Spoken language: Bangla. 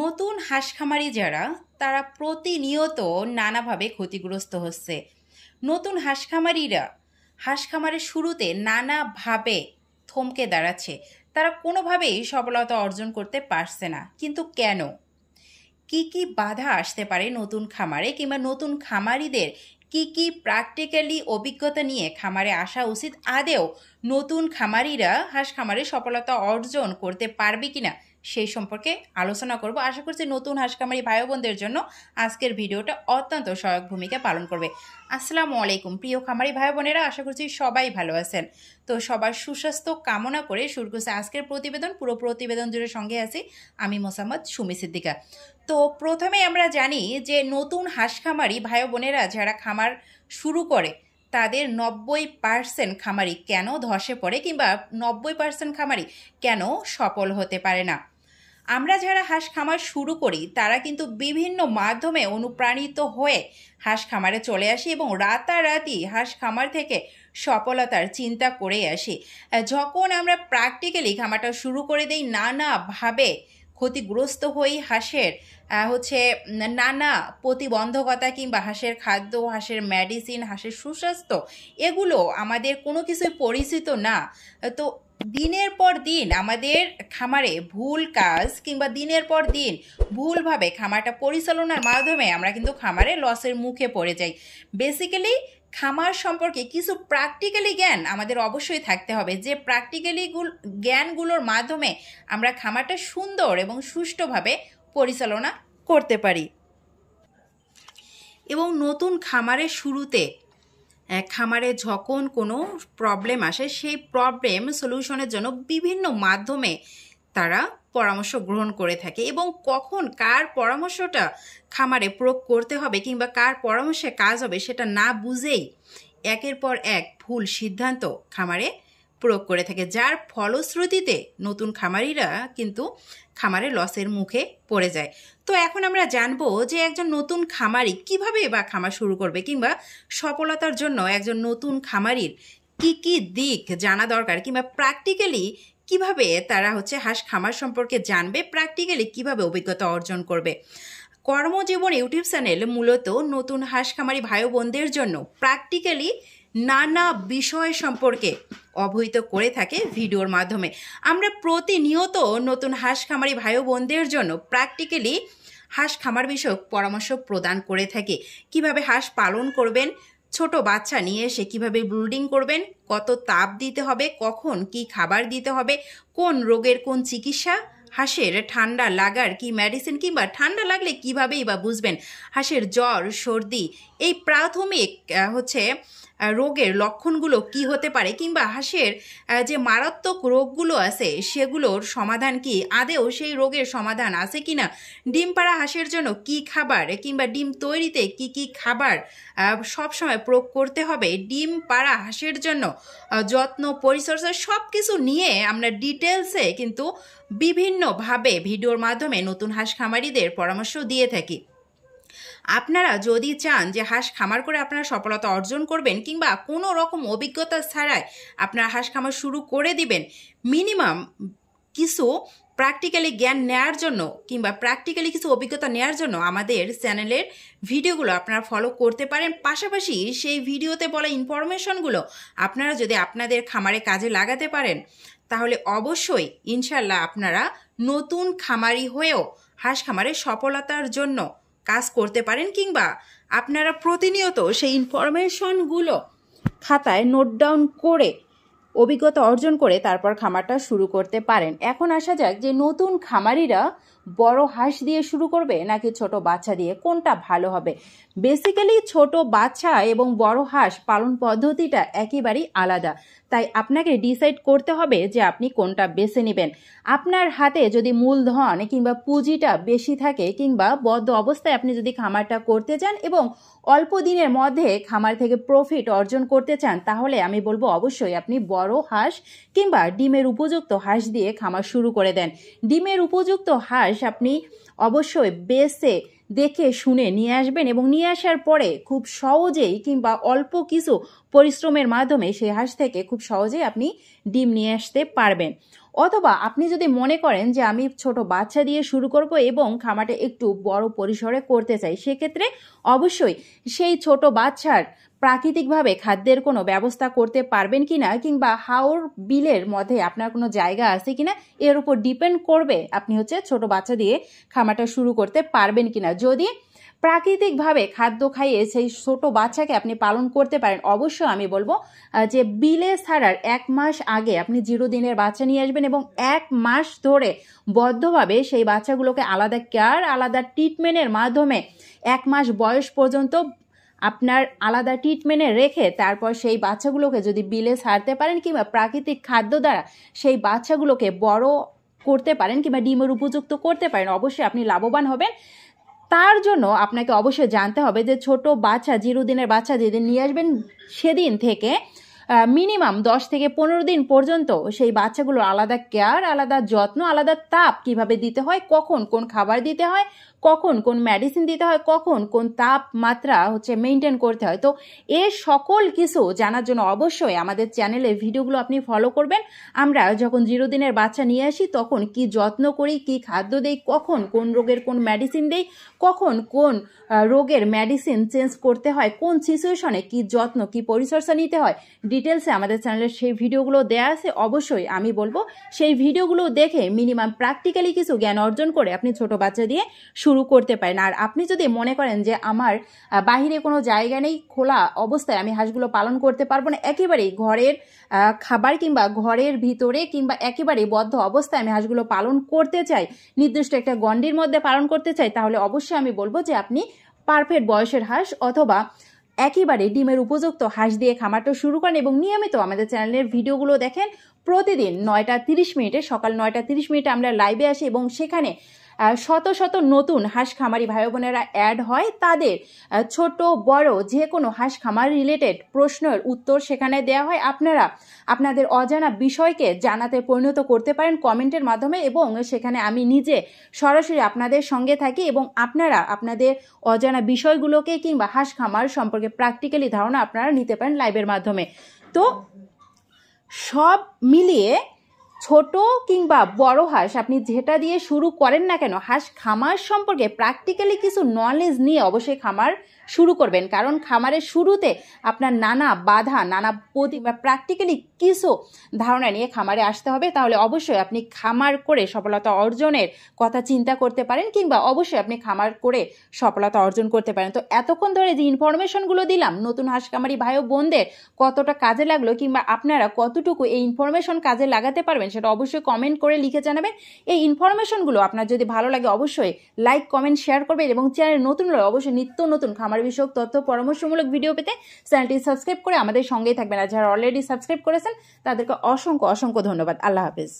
নতুন হাঁস খামারি যারা তারা প্রতিনিয়ত নানাভাবে ক্ষতিগ্রস্ত হচ্ছে নতুন হাঁস খামারিরা হাঁস খামারের শুরুতে নানাভাবে থমকে দাঁড়াচ্ছে তারা কোনোভাবেই সফলতা অর্জন করতে পারছে না কিন্তু কেন কি কি বাধা আসতে পারে নতুন খামারে কিংবা নতুন খামারিদের কি কি প্র্যাকটিক্যালি অভিজ্ঞতা নিয়ে খামারে আসা উচিত আদেও নতুন খামারিরা হাঁস খামারে সফলতা অর্জন করতে পারবে কিনা সেই সম্পর্কে আলোচনা করব আশা করছি নতুন হাঁসকামারি ভাই বোনদের জন্য আজকের ভিডিওটা অত্যন্ত সহায়ক ভূমিকা পালন করবে আসসালামু আলাইকুম প্রিয় খামারি ভাই বোনেরা আশা করছি সবাই ভালো আছেন তো সবার সুস্বাস্থ্য কামনা করে শুরু করছে আজকের প্রতিবেদন পুরো প্রতিবেদন জুড়ে সঙ্গে আছি আমি মোসাম্মদ সুমি সিদ্দিকা তো প্রথমে আমরা জানি যে নতুন হাঁসখামারি ভাই বোনেরা যারা খামার শুরু করে তাদের নব্বই পার্সেন্ট খামারি কেন ধসে পড়ে কিংবা নব্বই পার্সেন্ট খামারি কেন সফল হতে পারে না আমরা যারা হাঁস খামার শুরু করি তারা কিন্তু বিভিন্ন মাধ্যমে অনুপ্রাণিত হয়ে হাঁস খামারে চলে আসি এবং রাতারাতি হাঁস খামার থেকে সফলতার চিন্তা করে আসি যখন আমরা প্র্যাকটিক্যালি খামারটা শুরু করে দিই নানাভাবে ক্ষতিগ্রস্ত হই হাঁসের হচ্ছে নানা প্রতিবন্ধকতা কিংবা হাঁসের খাদ্য হাঁসের মেডিসিন হাঁসের সুস্বাস্থ্য এগুলো আমাদের কোনো কিছুই পরিচিত না তো দিনের পর দিন আমাদের খামারে ভুল কাজ কিংবা দিনের পর দিন ভুলভাবে খামারটা পরিচালনার মাধ্যমে আমরা কিন্তু খামারে লসের মুখে পড়ে যাই বেসিক্যালি খামার সম্পর্কে কিছু প্র্যাকটিক্যালি জ্ঞান আমাদের অবশ্যই থাকতে হবে যে প্র্যাকটিক্যালি জ্ঞানগুলোর মাধ্যমে আমরা খামারটা সুন্দর এবং সুষ্ঠুভাবে পরিচালনা করতে পারি এবং নতুন খামারের শুরুতে খামারে যখন কোনো প্রবলেম আসে সেই প্রবলেম সলিউশনের জন্য বিভিন্ন মাধ্যমে তারা পরামর্শ গ্রহণ করে থাকে এবং কখন কার পরামর্শটা খামারে প্রয়োগ করতে হবে কিংবা কার পরামর্শে কাজ হবে সেটা না বুঝেই একের পর এক ভুল সিদ্ধান্ত খামারে প্রয়োগ করে থাকে যার ফলশ্রুতিতে নতুন খামারিরা কিন্তু খামারে লসের মুখে পড়ে যায় তো এখন আমরা জানবো যে একজন নতুন খামারি কিভাবে বা খামার শুরু করবে কিংবা সফলতার জন্য একজন নতুন খামারির কি কি দিক জানা দরকার কিংবা প্র্যাকটিক্যালি কিভাবে তারা হচ্ছে হাঁস খামার সম্পর্কে জানবে প্র্যাকটিক্যালি কিভাবে অভিজ্ঞতা অর্জন করবে কর্মজীবন ইউটিউব চ্যানেল মূলত নতুন হাঁস খামারি ভাই বোনদের জন্য প্র্যাকটিক্যালি নানা বিষয় সম্পর্কে অবহিত করে থাকে ভিডিওর মাধ্যমে আমরা প্রতিনিয়ত নতুন হাঁস খামারি ভাই বোনদের জন্য প্র্যাকটিক্যালি হাঁস খামার বিষয়ক পরামর্শ প্রদান করে থাকি কিভাবে হাঁস পালন করবেন ছোট বাচ্চা নিয়ে এসে কিভাবে ব্রুডিং করবেন কত তাপ দিতে হবে কখন কি খাবার দিতে হবে কোন রোগের কোন চিকিৎসা হাঁসের ঠান্ডা লাগার কি মেডিসিন কিংবা ঠান্ডা লাগলে কীভাবেই বা বুঝবেন হাঁসের জ্বর সর্দি এই প্রাথমিক হচ্ছে রোগের লক্ষণগুলো কি হতে পারে কিংবা হাঁসের যে মারাত্মক রোগগুলো আছে সেগুলোর সমাধান কি আদেও সেই রোগের সমাধান আছে কিনা ডিম পাড়া হাঁসের জন্য কি খাবার কিংবা ডিম তৈরিতে কি কি খাবার সবসময় প্রয়োগ করতে হবে ডিম পাড়া হাঁসের জন্য যত্ন পরিচর্যা সব কিছু নিয়ে আমরা ডিটেলসে কিন্তু বিভিন্নভাবে ভিডিওর মাধ্যমে নতুন হাঁস খামারিদের পরামর্শ দিয়ে থাকি আপনারা যদি চান যে হাঁস খামার করে আপনারা সফলতা অর্জন করবেন কিংবা কোনো রকম অভিজ্ঞতা ছাড়াই আপনারা হাঁস খামার শুরু করে দিবেন মিনিমাম কিছু প্র্যাকটিক্যালি জ্ঞান নেয়ার জন্য কিংবা প্র্যাকটিক্যালি কিছু অভিজ্ঞতা নেয়ার জন্য আমাদের চ্যানেলের ভিডিওগুলো আপনারা ফলো করতে পারেন পাশাপাশি সেই ভিডিওতে বলা ইনফরমেশনগুলো আপনারা যদি আপনাদের খামারে কাজে লাগাতে পারেন তাহলে অবশ্যই ইনশাল্লাহ আপনারা নতুন খামারি হয়েও হাঁস খামারে সফলতার জন্য কাজ করতে পারেন কিংবা আপনারা প্রতিনিয়ত সেই ইনফরমেশনগুলো খাতায় নোট ডাউন করে অভিজ্ঞতা অর্জন করে তারপর খামারটা শুরু করতে পারেন এখন আসা যাক যে নতুন খামারিরা বড় হাঁস দিয়ে শুরু করবে নাকি ছোট বাচ্চা দিয়ে কোনটা ভালো হবে বেসিক্যালি ছোট বাচ্চা এবং বড় হাঁস পালন পদ্ধতিটা একেবারেই আলাদা তাই আপনাকে ডিসাইড করতে হবে যে আপনি কোনটা বেছে নেবেন আপনার হাতে যদি মূলধন কিংবা পুঁজিটা বেশি থাকে কিংবা বদ্ধ অবস্থায় আপনি যদি খামারটা করতে চান এবং অল্প দিনের মধ্যে খামার থেকে প্রফিট অর্জন করতে চান তাহলে আমি বলবো অবশ্যই আপনি বড় হাঁস কিংবা ডিমের উপযুক্ত হাঁস দিয়ে খামার শুরু করে দেন ডিমের উপযুক্ত হাঁস পাশ আপনি অবশ্যই বেসে দেখে শুনে নিয়ে আসবেন এবং নিয়ে আসার পরে খুব সহজেই কিংবা অল্প কিছু পরিশ্রমের মাধ্যমে সেই হাঁস থেকে খুব সহজেই আপনি ডিম নিয়ে আসতে পারবেন অথবা আপনি যদি মনে করেন যে আমি ছোট বাচ্চা দিয়ে শুরু করব এবং খামারটা একটু বড় পরিসরে করতে চাই সেক্ষেত্রে অবশ্যই সেই ছোট বাচ্চার প্রাকৃতিকভাবে খাদ্যের কোনো ব্যবস্থা করতে পারবেন কি না কিংবা হাওর বিলের মধ্যে আপনার কোনো জায়গা আছে কিনা এর উপর ডিপেন্ড করবে আপনি হচ্ছে ছোট বাচ্চা দিয়ে খামারটা শুরু করতে পারবেন কি না যদি প্রাকৃতিকভাবে খাদ্য খাইয়ে সেই ছোট বাচ্চাকে আপনি পালন করতে পারেন অবশ্যই আমি বলবো যে বিলে ছাড়ার এক মাস আগে আপনি জিরো দিনের বাচ্চা নিয়ে আসবেন এবং এক মাস ধরে বদ্ধভাবে সেই বাচ্চাগুলোকে আলাদা কেয়ার আলাদা ট্রিটমেন্টের মাধ্যমে এক মাস বয়স পর্যন্ত আপনার আলাদা ট্রিটমেন্টে রেখে তারপর সেই বাচ্চাগুলোকে যদি বিলে ছাড়তে পারেন কিংবা প্রাকৃতিক খাদ্য দ্বারা সেই বাচ্চাগুলোকে বড় করতে পারেন কিংবা ডিমের উপযুক্ত করতে পারেন অবশ্যই আপনি লাভবান হবেন তার জন্য আপনাকে অবশ্যই জানতে হবে যে ছোট বাচ্চা জিরুদিনের দিনের বাচ্চা যেদিন নিয়ে আসবেন সেদিন থেকে মিনিমাম দশ থেকে পনেরো দিন পর্যন্ত সেই বাচ্চাগুলোর আলাদা কেয়ার আলাদা যত্ন আলাদা তাপ কিভাবে দিতে হয় কখন কোন খাবার দিতে হয় কখন কোন মেডিসিন দিতে হয় কখন কোন তাপমাত্রা হচ্ছে মেনটেন করতে হয় তো এ সকল কিছু জানার জন্য অবশ্যই আমাদের চ্যানেলে ভিডিওগুলো আপনি ফলো করবেন আমরা যখন জিরো দিনের বাচ্চা নিয়ে আসি তখন কি যত্ন করি কি খাদ্য দেই কখন কোন রোগের কোন মেডিসিন দেই কখন কোন রোগের মেডিসিন চেঞ্জ করতে হয় কোন সিচুয়েশনে কি যত্ন কি পরিচর্যা নিতে হয় ডিটেলসে আমাদের চ্যানেলের সেই ভিডিওগুলো দেওয়া আছে অবশ্যই আমি বলবো সেই ভিডিওগুলো দেখে মিনিমাম প্র্যাকটিক্যালি কিছু জ্ঞান অর্জন করে আপনি ছোট বাচ্চা দিয়ে শুরু করতে পারেন আর আপনি যদি মনে করেন যে আমার বাহিরে কোনো জায়গা নেই খোলা অবস্থায় আমি হাঁসগুলো পালন করতে পারবো না একেবারেই ঘরের খাবার কিংবা ঘরের ভিতরে কিংবা একেবারেই বদ্ধ অবস্থায় আমি হাঁসগুলো পালন করতে চাই নির্দিষ্ট একটা গণ্ডির মধ্যে পালন করতে চাই তাহলে অবশ্যই আমি বলবো যে আপনি পারফেক্ট বয়সের হাঁস অথবা একেবারে ডিমের উপযুক্ত হাঁস দিয়ে খামারটা শুরু করেন এবং নিয়মিত আমাদের চ্যানেলের ভিডিওগুলো দেখেন প্রতিদিন নয়টা তিরিশ মিনিটে সকাল নয়টা তিরিশ মিনিটে আমরা লাইভে আসি এবং সেখানে শত শত নতুন হাঁস খামারি ভাই বোনেরা অ্যাড হয় তাদের ছোট বড় যে কোনো হাঁস খামার রিলেটেড প্রশ্নের উত্তর সেখানে দেওয়া হয় আপনারা আপনাদের অজানা বিষয়কে জানাতে পরিণত করতে পারেন কমেন্টের মাধ্যমে এবং সেখানে আমি নিজে সরাসরি আপনাদের সঙ্গে থাকি এবং আপনারা আপনাদের অজানা বিষয়গুলোকে কিংবা হাঁস খামার সম্পর্কে প্র্যাকটিক্যালি ধারণা আপনারা নিতে পারেন লাইভের মাধ্যমে তো সব মিলিয়ে ছোট কিংবা বড় হাঁস আপনি যেটা দিয়ে শুরু করেন না কেন হাঁস খামার সম্পর্কে প্র্যাকটিক্যালি কিছু নলেজ নিয়ে অবশ্যই খামার শুরু করবেন কারণ খামারের শুরুতে আপনার নানা বাধা নানা প্রতি বা প্র্যাকটিক্যালি কিছু ধারণা নিয়ে খামারে আসতে হবে তাহলে অবশ্যই আপনি খামার করে সফলতা অর্জনের কথা চিন্তা করতে পারেন কিংবা অবশ্যই আপনি খামার করে সফলতা অর্জন করতে পারেন তো এতক্ষণ ধরে যে ইনফরমেশনগুলো দিলাম নতুন হাঁস খামারি ভাই ও বোনদের কতটা কাজে লাগলো কিংবা আপনারা কতটুকু এই ইনফরমেশন কাজে লাগাতে পারবেন সেটা অবশ্যই কমেন্ট করে লিখে জানাবেন এই ইনফরমেশনগুলো আপনার যদি ভালো লাগে অবশ্যই লাইক কমেন্ট শেয়ার করবেন এবং চ্যানেল নতুন হলে অবশ্যই নিত্য নতুন খামার বিষয়ক তথ্য পরামর্শমূলক ভিডিও পেতে চ্যানেলটি সাবস্ক্রাইব করে আমাদের সঙ্গেই থাকবেন আর যারা অলরেডি সাবস্ক্রাইব করেছেন তাদেরকে অসংখ্য অসংখ্য ধন্যবাদ আল্লাহ হাফিজ